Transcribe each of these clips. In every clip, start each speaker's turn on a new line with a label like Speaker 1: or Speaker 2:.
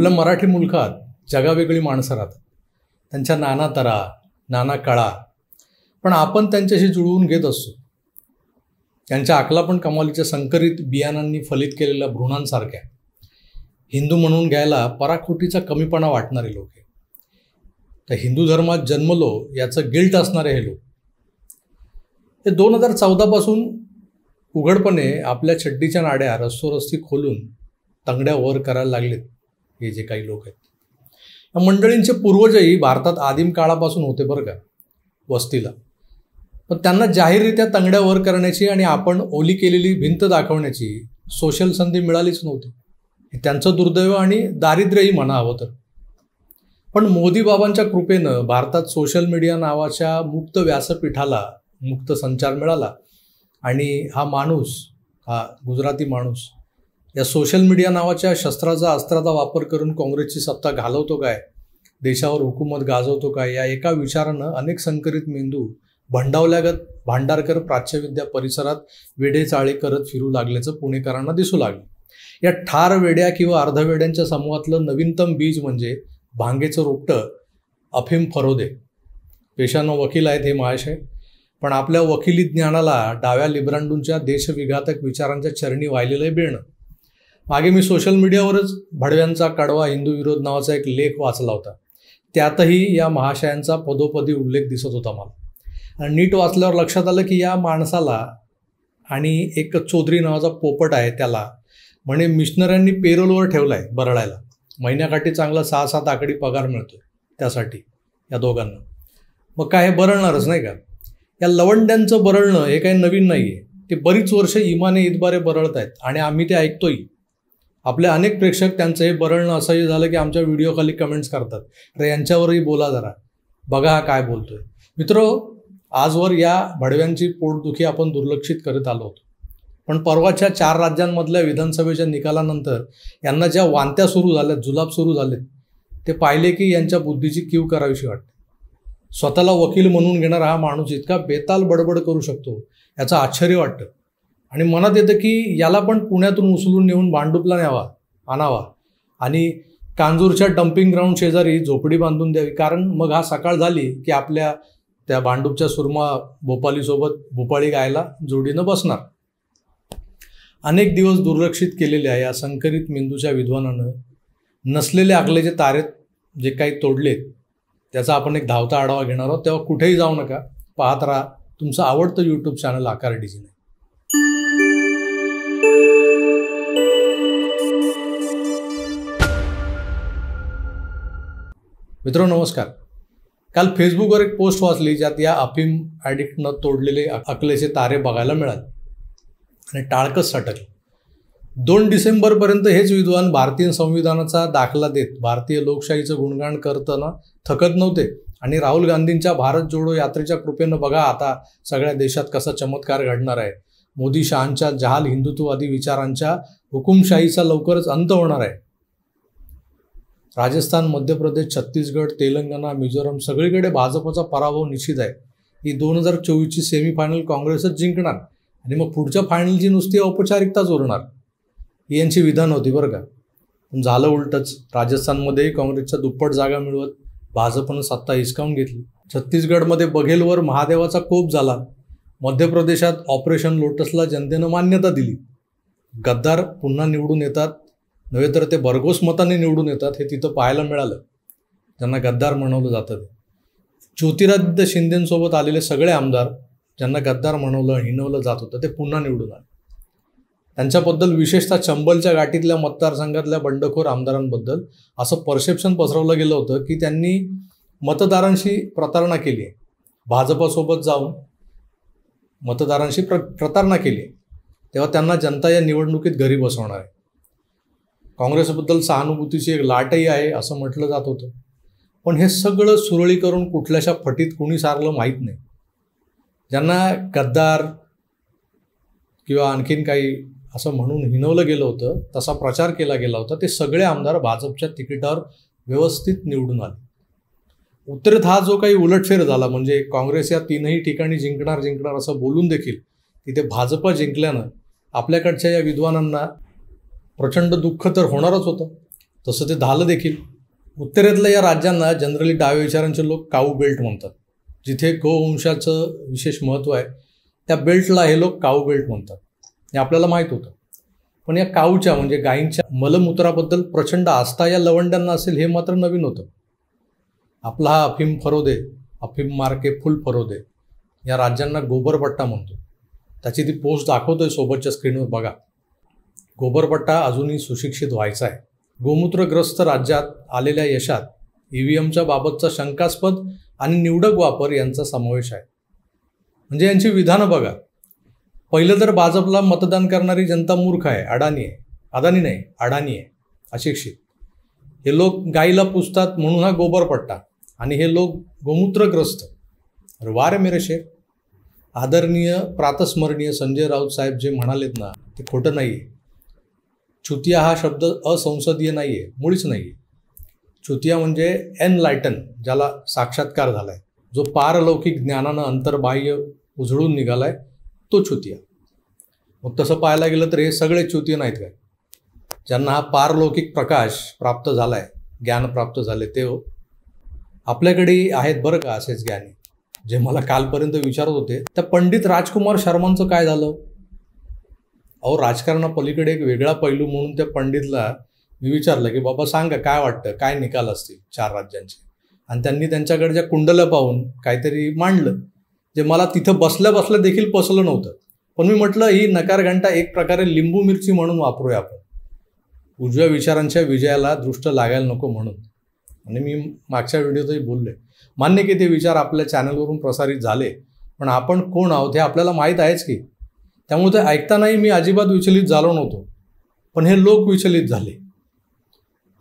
Speaker 1: आपल्या मराठी मुलखात जगावेगळी माणसं राहतात त्यांच्या नाना तरा नाना कळा पण आपण त्यांच्याशी जुळवून घेत असतो त्यांच्या आकला पण कमालीच्या संकरित बियाणांनी फलित केलेल्या भ्रूणांसारख्या हिंदू म्हणून घ्यायला पराखोटीचा कमीपणा वाटणारे लोक हे तर हिंदू धर्मात जन्मलो याचं गिल्ट असणारे हे लोक हे दोन हजार चौदापासून उघडपणे आपल्या चड्डीच्या नाड्या रस्तोरस्ती खोलून तंगड्या वर करायला लागलेत हे जे काही लोक आहेत या मंडळींचे पूर्वजही भारतात आदिम काळापासून होते बरं का वस्तीला पण त्यांना जाहीररित्या तंगड्या वर करण्याची आणि आपण ओली केलेली भिंत दाखवण्याची सोशल संधी मिळालीच नव्हती हे त्यांचं दुर्दैव आणि दारिद्र्यही म्हणा हवं तर पण मोदी बाबांच्या कृपेनं भारतात सोशल मीडिया नावाच्या मुक्त व्यासपीठाला मुक्त संचार मिळाला आणि हा माणूस हा गुजराती माणूस या सोशल मीडिया नावाच्या शस्त्राचा अस्त्राचा वापर करून काँग्रेसची सत्ता घालवतो काय देशावर हुकूमत गाजवतो काय या एका विचारानं अनेक संकरित मेंदू भंडावल्यागत भांडारकर प्राच्यविद्या परिसरात वेढे करत फिरू लागल्याचं पुणेकरांना दिसू लागलं या ठार वेड्या किंवा अर्धवेड्यांच्या समूहातलं नवीनतम बीज म्हणजे भांगेचं रोपटं अफिम फरोदे पेशानं वकील आहेत हे महाशय पण आपल्या वकिली ज्ञानाला डाव्या लिब्रांडूंच्या देशविघातक विचारांच्या चरणी वाहिलेलं बिळणं मागे मी सोशल मीडियावरच भडव्यांचा कडवा हिंदू विरोध नावाचा एक लेख वाचला होता त्यातही या महाशयांचा पदोपदी उल्लेख दिसत होता मला आणि नीट वाचल्यावर लक्षात आलं की या माणसाला आणि एक चौधरी नावाचा पोपट आहे त्याला म्हणे मिशनऱ्यांनी पेरोलवर ठेवला आहे बरळायला महिन्याकाठी चांगला सहा सात आकडी पगार मिळतो त्यासाठी या दोघांना मग काय हे बरळणारच नाही का या लवंड्यांचं बरळणं हे काही नवीन नाही आहे ते बरीच वर्ष इमाने इतबारे बरळत आहेत आणि आम्ही ते ऐकतोही आपले अनेक प्रेक्षक त्यांचं हे बरळणं असंही झालं की आमच्या व्हिडिओ खाली कमेंट्स करतात अरे यांच्यावरही बोला जरा बघा हा काय बोलतोय मित्र आजवर या भडव्यांची पोटदुखी आपण दुर्लक्षित करत आलो होतो पण परवाच्या चार राज्यांमधल्या विधानसभेच्या निकालानंतर यांना ज्या वांत्या सुरू झाल्या जुलाब सुरू झालेत ते पाहिले की यांच्या बुद्धीची कीव करावीशी वाटते स्वतःला वकील म्हणून घेणारा हा माणूस इतका बेताल बडबड करू शकतो याचं आश्चर्य वाटतं आणि मनात येतं की याला पण पुण्यातून उचलून नेऊन भांडुपला न्यावा आणावा आणि कांजूरच्या डम्पिंग ग्राउंड शेजारी झोपडी बांधून द्यावी कारण मग हा सकाळ झाली की आपल्या त्या भांडूपच्या सुरमा भोपालीसोबत भोपाळी गायला जोडीनं बसणार अनेक दिवस दुर्लक्षित केलेल्या या संकरित मेंदूच्या विद्वानानं नसलेले आकलेचे तारे जे काही तोडलेत त्याचा आपण एक धावता आढावा घेणार आहोत तेव्हा कुठेही जाऊ नका पाहत राहा तुमचं आवडतं यूट्यूब चॅनल आकार डिझिन मित्र नमस्कार काल फेसबुकवर एक पोस्ट वाचली ज्यात या अफीम ॲडिक्टनं तोडलेले अकलेचे तारे बघायला मिळाले आणि टाळकच सटकलं दोन डिसेंबरपर्यंत हेच विद्वान भारतीय संविधानाचा दाखला देत भारतीय लोकशाहीचं गुणगान करताना थकत नव्हते आणि राहुल गांधींच्या भारत जोडो यात्रेच्या कृपेनं बघा आता सगळ्या देशात कसा चमत्कार घडणार आहे मोदी शहांच्या जहाल हिंदुत्ववादी विचारांच्या हुकुमशाहीचा लवकरच अंत होणार आहे राजस्थान मध्य प्रदेश छत्तीसगड तेलंगणा मिझोरम सगळीकडे भाजपचा पराभव निश्चित आहे ही दोन हजार चोवीसची सेमीफायनल काँग्रेसच जिंकणार आणि मग पुढच्या फायनलची नुसती औपचारिकताच उरणार ही यांची विधान होती बरं का पण झालं उलटच राजस्थानमध्येही काँग्रेसच्या दुप्पट जागा मिळवत भाजपनं सत्ता हिसकावून घेतली छत्तीसगडमध्ये बघेलवर महादेवाचा कोप झाला मध्य प्रदेशात ऑपरेशन लोटसला जनतेनं मान्यता दिली गद्दार पुन्हा निवडून येतात नव्हे तर ते भरघोस मताने निवडून येतात हे तिथं पाहायला मिळालं त्यांना गद्दार म्हणवलं जातं ज्योतिरादित्य शिंदेंसोबत आलेले सगळे आमदार ज्यांना गद्दार म्हणवलं हिणवलं जात होतं ते पुन्हा निवडून आले त्यांच्याबद्दल विशेषतः चंबलच्या गाठीतल्या मतदारसंघातल्या बंडखोर आमदारांबद्दल असं परसेप्शन पसरवलं गेलं होतं की त्यांनी मतदारांशी प्रतारणा केली आहे भाजपासोबत जाऊन मतदारांशी प्र प्रतारणा केली तेव्हा त्यांना जनता या निवडणुकीत घरी बसवणार आहे काँग्रेसबद्दल सहानुभूतीची एक लाटही आहे असं म्हटलं जात होतं पण हे सगळं सुरळी करून कुठल्याशा फटीत कुणी सारलं माहीत नाही ज्यांना गद्दार किंवा आणखीन काही असं म्हणून हिनवलं गेलं होतं तसा प्रचार केला गेला होता ते सगळे आमदार भाजपच्या तिकिटावर व्यवस्थित निवडून आले उत्तरेत हा जो काही उलटफेर झाला म्हणजे काँग्रेस या तीनही ठिकाणी जिंकणार जिंकणार असं बोलून देखील तिथे भाजप जिंकल्यानं आपल्याकडच्या या विद्वानांना प्रचंड दुःख तर होणारच होतं तसं ते झालं देखील उत्तरेतल्या या राज्यांना जनरली डाव्या विचारांचे लोक काऊ बेल्ट म्हणतात जिथे गोवंशाचं विशेष महत्त्व आहे त्या बेल्टला हे लोक काऊ बेल्ट म्हणतात हे आपल्याला माहीत होतं पण या काऊच्या म्हणजे गायींच्या मलमूत्राबद्दल प्रचंड आस्था या लवंड्यांना असेल हे मात्र नवीन होतं आपला हा अफीम फरोदे अफीम मार्के फुल फरोदे या राज्यांना गोबरपट्टा म्हणतो त्याची ती पोस्ट दाखवतोय सोबतच्या स्क्रीनवर बघा गोबरपट्टा अजूनही सुशिक्षित व्हायचा आहे गोमूत्रग्रस्त राज्यात आलेल्या यशात ई एमच्या बाबतचा शंकास्पद आणि निवडक वापर यांचा समावेश आहे म्हणजे यांची विधानं बघा पहिलं तर भाजपला मतदान करणारी जनता मूर्ख आहे अडाणी आहे अदानी नाही अडाणी आहे अशिक्षित हे लोक गाईला पुसतात म्हणून हा गोबरपट्टा आणि हे लोक गोमूत्रग्रस्त वारे मेरे शेख आदरणीय प्रातस्मरणीय संजय राऊत साहेब जे म्हणालेत ना ते खोटं नाही आहे चुतिया हा शब्द असंसदीय नाही आहे मुळीच नाही आहे चुतिया म्हणजे एन लायटन ज्याला साक्षात्कार झाला आहे जो पारलौकिक ज्ञानानं अंतर्बाह्य उजळून निघाला आहे तो चुतिया मग तसं पाहायला गेलं तर हे सगळे चुतीय नाहीत काय ज्यांना हा पारलौकिक प्रकाश प्राप्त झाला आहे ज्ञान प्राप्त झाले ते हो आपल्याकडे आहेत बरं का असेच ज्ञानी जे मला कालपर्यंत विचारत होते त्या पंडित राजकुमार शर्मांचं काय झालं अहो राजकारणापलीकडे एक वेगळा पैलू म्हणून त्या पंडितला मी विचारलं की बाबा सांग काय वाटतं काय निकाल असतील चार राज्यांचे आणि त्यांनी त्यांच्याकडच्या कुंडलं पाहून काहीतरी मांडलं जे मला तिथं बसल्या बसल्या देखील पसलं नव्हतं पण मी म्हटलं ही नकार घंटा एक प्रकारे लिंबू मिरची म्हणून वापरूया आपण उजव्या विचारांच्या विजयाला दृष्ट लागायला नको म्हणून आणि मी मागच्या व्हिडिओतही बोलले मान्य की ते विचार आपल्या चॅनलवरून प्रसारित झाले पण आपण कोण आहोत हे आपल्याला माहीत आहेच की त्यामुळे ते ऐकतानाही मी अजिबात विचलित झालो नव्हतो पण हे लोक विचलित झाले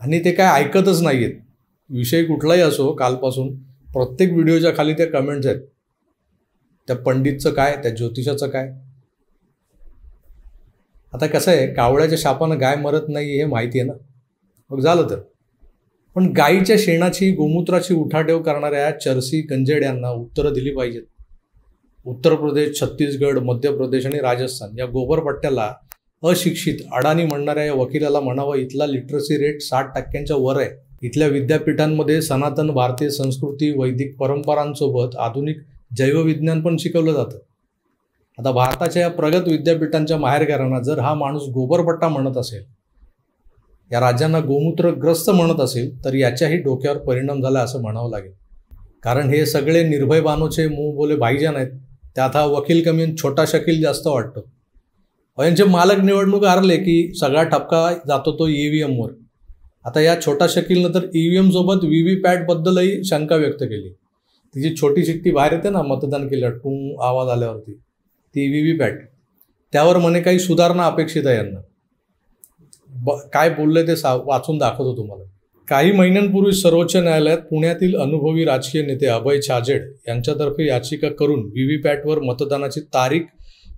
Speaker 1: आणि ते काय ऐकतच नाही आहेत विषय कुठलाही असो कालपासून प्रत्येक व्हिडिओच्या खाली त्या कमेंट्स आहेत त्या पंडितचं काय त्या ज्योतिषाचं काय आता कसं आहे कावळ्याच्या शापानं गाय मरत नाही हे माहिती आहे ना मग झालं तर पण गायीच्या शेणाची गोमूत्राची उठाटेव करणाऱ्या चरसी यांना उत्तरं दिली पाहिजेत उत्तर प्रदेश छत्तीसगड मध्य प्रदेश आणि राजस्थान या गोबरपट्ट्याला अशिक्षित अडाणी म्हणणाऱ्या या वकिलाला म्हणावं इथला लिटरसी रेट साठ टक्क्यांच्या वर आहे इथल्या विद्यापीठांमध्ये सनातन भारतीय संस्कृती वैदिक परंपरांसोबत आधुनिक जैवविज्ञान पण शिकवलं जातं आता भारताच्या या प्रगत विद्यापीठांच्या माहेरघरांना जर हा माणूस गोबरपट्टा म्हणत असेल या राज्यांना गोमूत्रग्रस्त म्हणत असेल तर याच्याही डोक्यावर परिणाम झाला असं म्हणावं लागेल कारण हे सगळे निर्भय बानोचे मूळ बोले भाईजान आहेत त्यात हा वकील कमी छोटा शकील जास्त वाटतो यांचे मालक निवडणूक हरले की सगळा ठपका जातो तो ई e व्ही एमवर आता या छोटा शकीलनं तर ई e व्ही एमसोबत व्ही व्ही पॅटबद्दलही शंका व्यक्त केली तिची छोटी शिट्टी बाहेर येते ना मतदान केल्या टू आवाज आल्यावरती ती व्ही व्ही पॅट त्यावर म्हणे काही सुधारणा अपेक्षित आहे यांना ब काय बोललं ते सा वाचून दाखवतो तुम्हाला काही महिन्यांपूर्वी सर्वोच्च न्यायालयात पुण्यातील अनुभवी राजकीय नेते अभय छाजेड यांच्यातर्फे याचिका करून व्ही व्ही पॅटवर मतदानाची तारीख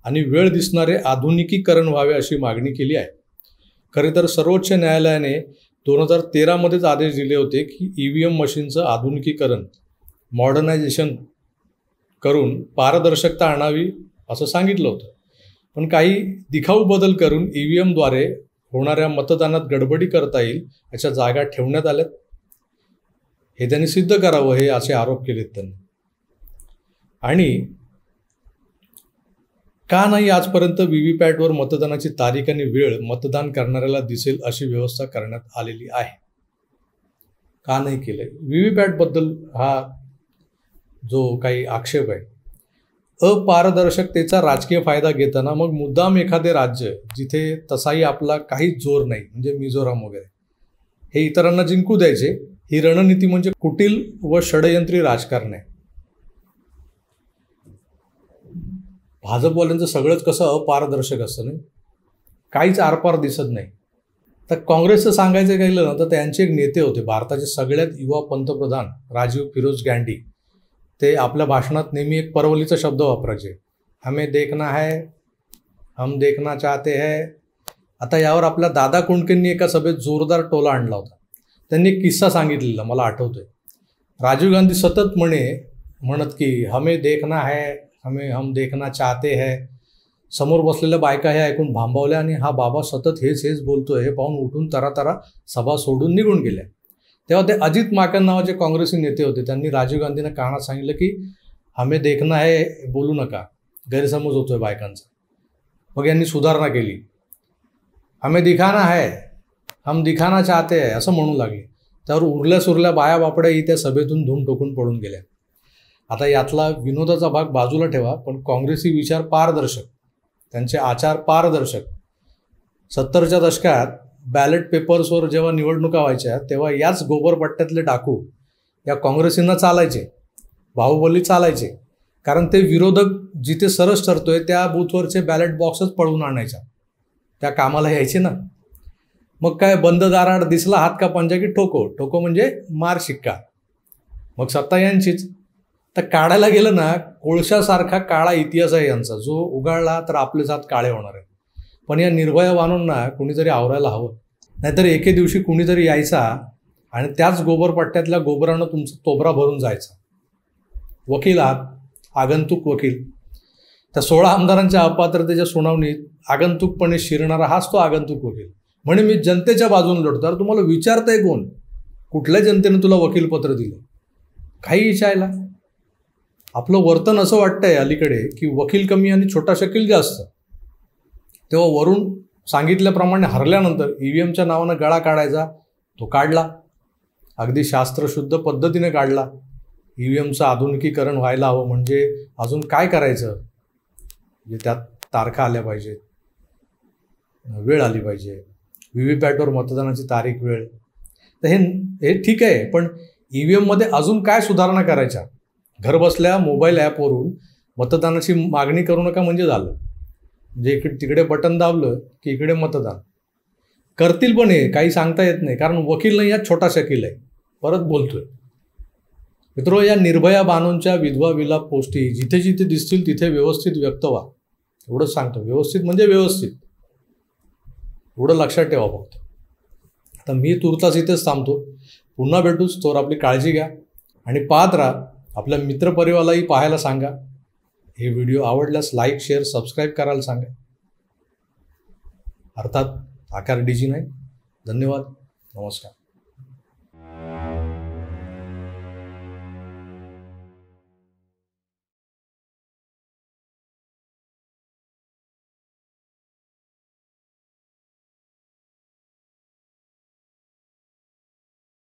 Speaker 1: आणि वेळ दिसणारे आधुनिकीकरण व्हावे अशी मागणी केली आहे खरे तर सर्वोच्च न्यायालयाने दोन हजार तेरामध्येच आदेश दिले होते की ई व्ही एम मशीनचं आधुनिकीकरण मॉडर्नायझेशन करून पारदर्शकता आणावी असं सांगितलं होतं पण काही दिखाऊ बदल करून ई व्ही एमद्वारे होणाऱ्या मतदानात गडबडी करता येईल अशा जागा ठेवण्यात आल्यात हे त्यांनी सिद्ध करावं हे असे आरोप केले त्यांनी आणि का नाही आजपर्यंत व्ही व्ही पॅटवर मतदानाची तारीख आणि वेळ मतदान करणाऱ्याला दिसेल अशी व्यवस्था करण्यात आलेली आहे का नाही केलं व्ही व्ही पॅटबद्दल हा जो काही आक्षेप आहे अपारदर्शकतेचा राजकीय फायदा घेताना मग मुद्दाम एखादे राज्य जिथे तसाही आपला काहीच जोर नाही म्हणजे मिझोराम वगैरे हे इतरांना जिंकू द्यायचे ही रणनीती म्हणजे कुटील व षडयंत्री राजकारण आहे भाजपवाल्यांचं सगळंच कसं अपारदर्शक असतं नाही काहीच आरपार दिसत नाही तर काँग्रेसचं सांगायचं गेलं ना तर त्यांचे एक नेते होते भारताचे सगळ्यात युवा पंतप्रधान राजीव फिरोज गँडी ते आपल्या भाषणात नेहमी एक परवलीचा शब्द वापरायचे हमें देखना है हम देखना चाहते है आता यावर आपल्या दादा कुंडकेंनी एका सभेत जोरदार टोला आणला होता त्यांनी एक किस्सा सांगितलेला मला आठवतोय राजीव गांधी सतत म्हणे म्हणत की हमें देखना है हमे हम देखना चाहते है समोर बसलेल्या बायका हे ऐकून भांबावल्या आणि हा बाबा सतत हेच हेच बोलतोय हे पाहून उठून तरातरा सभा सोडून निघून गेल्या तेव्हा ते अजित माकन नावाचे काँग्रेसी नेते होते त्यांनी राजीव गांधींना कानात सांगितलं की हमे देखणं आहे बोलू नका गैरसमज होतोय बायकांचा मग यांनी सुधारणा केली हमे दिखाना है हम दिखाना चाहते आहे असं म्हणू लागले त्यावर उरल्या सुरल्या बाया बापड्याही त्या सभेतून धूम टोकून पडून गेल्या आता यातला विनोदाचा भाग बाजूला ठेवा पण काँग्रेसी विचार पारदर्शक त्यांचे आचार पारदर्शक सत्तरच्या दशकात बॅलेट पेपर्सवर जेव्हा निवडणुका व्हायच्या तेव्हा याच गोबरपट्ट्यातले डाकू या काँग्रेसींना चालायचे बाहुबली चालायचे कारण ते विरोधक जिथे सरस ठरतोय त्या बूथवरचे बॅलेट बॉक्सच पळवून आणायच्या त्या कामाला यायचे ना मग काय बंद दाराड दिसला हात का पंजा की ठोको ठोको म्हणजे मार शिक्का मग सत्ता यांचीच तर काढायला गेलं ना कोळशासारखा काळा इतिहास आहे यांचा जो उगाळला तर आपले हात काळे होणार आहेत पण या निर्भया कुणी कुणीतरी आवरायला हवं नाहीतर एके दिवशी कुणीतरी यायचा आणि त्याच गोबरपट्ट्यातल्या गोबरानं तुमचा तोबरा भरून जायचा वकील आहात आगंतुक वकील त्या सोळा आमदारांच्या अपात्रतेच्या सुनावणीत आगंतुकपणे शिरणारा हाच तो आगंतुक वकील म्हणे मी जनतेच्या बाजूने लढतो अरे तुम्हाला विचारताय कोण कुठल्या जनतेने तुला वकीलपत्र दिलं काही विचारायला आपलं वर्तन असं वाटतंय अलीकडे की वकील कमी आणि छोटा शकील जास्त तेव्हा वरून सांगितल्याप्रमाणे हरल्यानंतर ई व्ही एमच्या नावानं गळा काढायचा तो काढला अगदी शास्त्रशुद्ध पद्धतीने काढला ई व्ही एमचं आधुनिकीकरण व्हायला हवं म्हणजे अजून काय करायचं म्हणजे त्यात तारखा आल्या पाहिजेत वेळ आली पाहिजे व्ही व्ही पॅटवर मतदानाची तारीख वेळ तर हे हे ठीक आहे पण ई व्ही एममध्ये अजून काय सुधारणा करायच्या घरबसल्या मोबाईल ॲपवरून मतदानाची मागणी करू नका म्हणजे झालं जे इकडे तिकडे बटन दाबलं की इकडे मतदान करतील पण हे काही सांगता येत नाही कारण वकील नाही यात छोटा शकील आहे परत बोलतोय मित्रो या निर्भया बानोंच्या विधवा विलाप पोस्टी जिथे जिथे दिसतील तिथे व्यवस्थित व्यक्त व्हा एवढं सांगतो व्यवस्थित म्हणजे व्यवस्थित एवढं लक्षात ठेवा फक्त आता मी तुर्तास इथेच थांबतो पुन्हा भेटूच तोवर आपली काळजी घ्या आणि पाहत राहा आपल्या मित्रपरिवारालाही पाहायला सांगा हे व्हिडिओ आवडल्यास लाईक शेअर सबस्क्राईब करायला सांगा अर्थात आकार डीजी नाही धन्यवाद नमस्कार